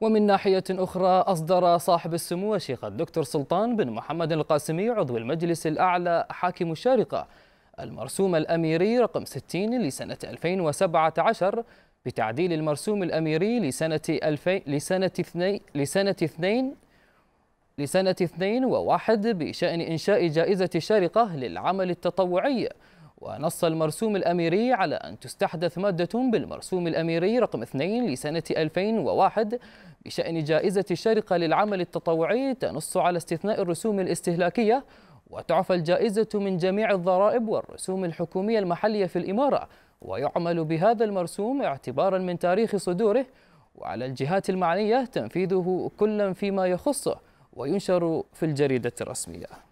ومن ناحية أخرى أصدر صاحب السمو الشيخ الدكتور سلطان بن محمد القاسمي عضو المجلس الأعلى حاكم الشارقة المرسوم الأميري رقم 60 لسنة 2017 بتعديل المرسوم الأميري لسنة 2000 لسنة 2 لسنة 2 لسنة 2 و1 بشأن إنشاء جائزة الشارقة للعمل التطوعي ونص المرسوم الأميري على أن تستحدث مادة بالمرسوم الأميري رقم 2 لسنة 2001 بشأن جائزة الشركة للعمل التطوعي تنص على استثناء الرسوم الاستهلاكية وتعفى الجائزة من جميع الضرائب والرسوم الحكومية المحلية في الإمارة ويعمل بهذا المرسوم اعتبارا من تاريخ صدوره وعلى الجهات المعنية تنفيذه كلا فيما يخصه وينشر في الجريدة الرسمية